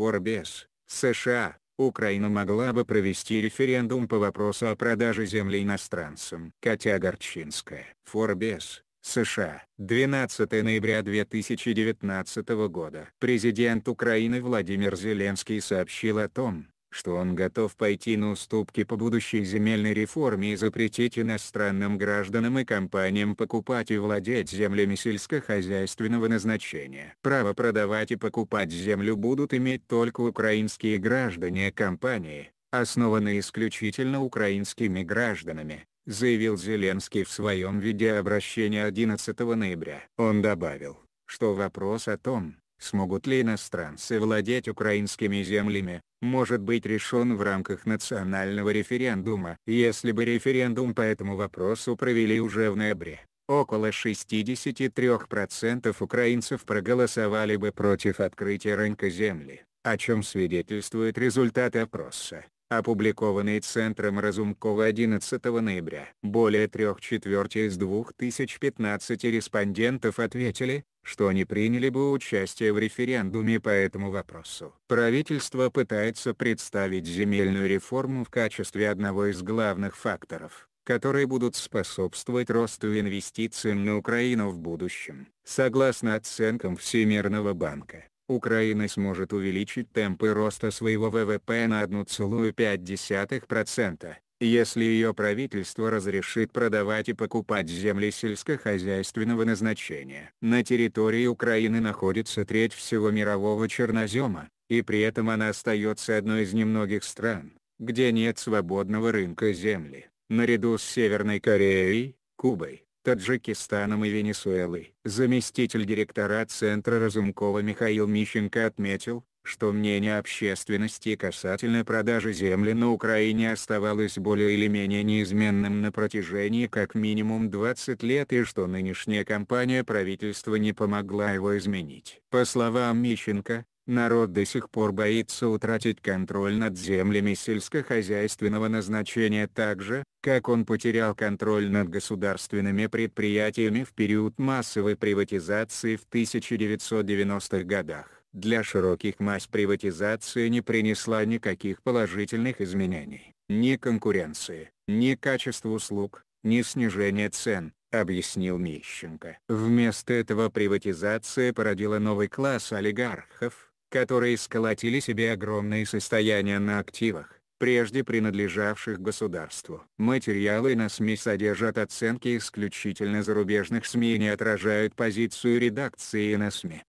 Forbes, США, Украина могла бы провести референдум по вопросу о продаже земли иностранцам. Катя Горчинская. Forbes, США. 12 ноября 2019 года. Президент Украины Владимир Зеленский сообщил о том, что он готов пойти на уступки по будущей земельной реформе и запретить иностранным гражданам и компаниям покупать и владеть землями сельскохозяйственного назначения. Право продавать и покупать землю будут иметь только украинские граждане компании, основанные исключительно украинскими гражданами, заявил Зеленский в своем видеообращении 11 ноября. Он добавил, что вопрос о том, смогут ли иностранцы владеть украинскими землями, может быть решен в рамках национального референдума. Если бы референдум по этому вопросу провели уже в ноябре, около 63% украинцев проголосовали бы против открытия рынка земли, о чем свидетельствуют результаты опроса опубликованный Центром Разумкова 11 ноября. Более трех четверти из 2015 респондентов ответили, что они приняли бы участие в референдуме по этому вопросу. Правительство пытается представить земельную реформу в качестве одного из главных факторов которые будут способствовать росту инвестиций на Украину в будущем. Согласно оценкам Всемирного банка, Украина сможет увеличить темпы роста своего ВВП на 1,5%, если ее правительство разрешит продавать и покупать земли сельскохозяйственного назначения. На территории Украины находится треть всего мирового чернозема, и при этом она остается одной из немногих стран, где нет свободного рынка земли, наряду с Северной Кореей, Кубой, Таджикистаном и Венесуэлой. Заместитель директора Центра Разумкова Михаил Мищенко отметил, что мнение общественности касательно продажи земли на Украине оставалось более или менее неизменным на протяжении как минимум 20 лет и что нынешняя кампания правительства не помогла его изменить. По словам Мищенко, Народ до сих пор боится утратить контроль над землями сельскохозяйственного назначения так же, как он потерял контроль над государственными предприятиями в период массовой приватизации в 1990-х годах. Для широких масс приватизация не принесла никаких положительных изменений, ни конкуренции, ни качества услуг, ни снижения цен, объяснил Мищенко. Вместо этого приватизация породила новый класс олигархов, которые сколотили себе огромные состояния на активах прежде принадлежавших государству. Материалы на СМИ содержат оценки исключительно зарубежных СМИ и не отражают позицию редакции на СМИ.